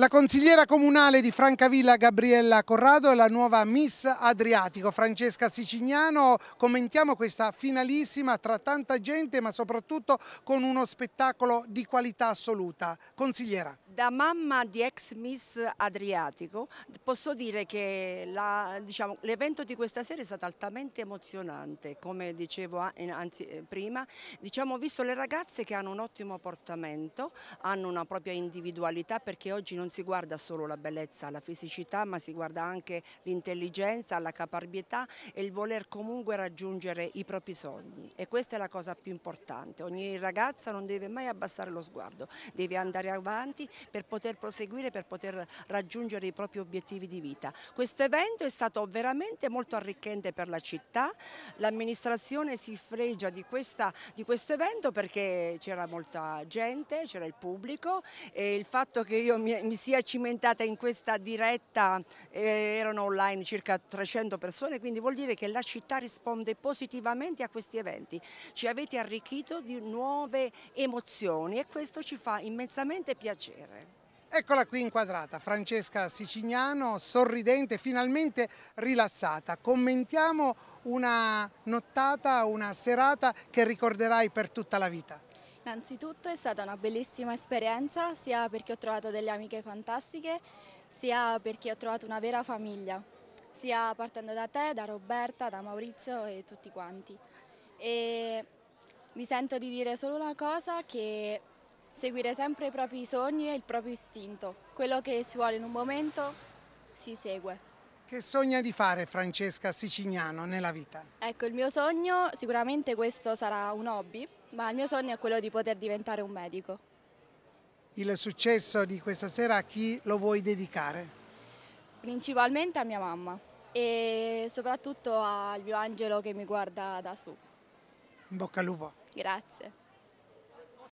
La consigliera comunale di Francavilla Gabriella Corrado e la nuova Miss Adriatico Francesca Sicignano, commentiamo questa finalissima tra tanta gente ma soprattutto con uno spettacolo di qualità assoluta. Consigliera. Da mamma di ex Miss Adriatico posso dire che diciamo, l'evento diciamo, di questa sera è stato altamente emozionante, come dicevo anzi, eh, prima, diciamo, visto le ragazze che hanno un ottimo portamento, hanno una propria individualità perché oggi non si guarda solo la bellezza, la fisicità, ma si guarda anche l'intelligenza, la caparbietà e il voler comunque raggiungere i propri sogni. E questa è la cosa più importante. Ogni ragazza non deve mai abbassare lo sguardo, deve andare avanti per poter proseguire, per poter raggiungere i propri obiettivi di vita. Questo evento è stato veramente molto arricchente per la città, l'amministrazione si fregia di, questa, di questo evento perché c'era molta gente, c'era il pubblico e il fatto che io mi, mi sia cimentata in questa diretta eh, erano online circa 300 persone, quindi vuol dire che la città risponde positivamente a questi eventi. Ci avete arricchito di nuove emozioni e questo ci fa immensamente piacere. Eccola qui inquadrata, Francesca Sicignano, sorridente, finalmente rilassata. Commentiamo una nottata, una serata che ricorderai per tutta la vita. Innanzitutto è stata una bellissima esperienza, sia perché ho trovato delle amiche fantastiche, sia perché ho trovato una vera famiglia, sia partendo da te, da Roberta, da Maurizio e tutti quanti. E mi sento di dire solo una cosa, che seguire sempre i propri sogni e il proprio istinto. Quello che si vuole in un momento si segue. Che sogna di fare Francesca Sicignano nella vita? Ecco, il mio sogno, sicuramente questo sarà un hobby, ma il mio sogno è quello di poter diventare un medico. Il successo di questa sera a chi lo vuoi dedicare? Principalmente a mia mamma e soprattutto al mio angelo che mi guarda da su. In bocca al lupo. Grazie.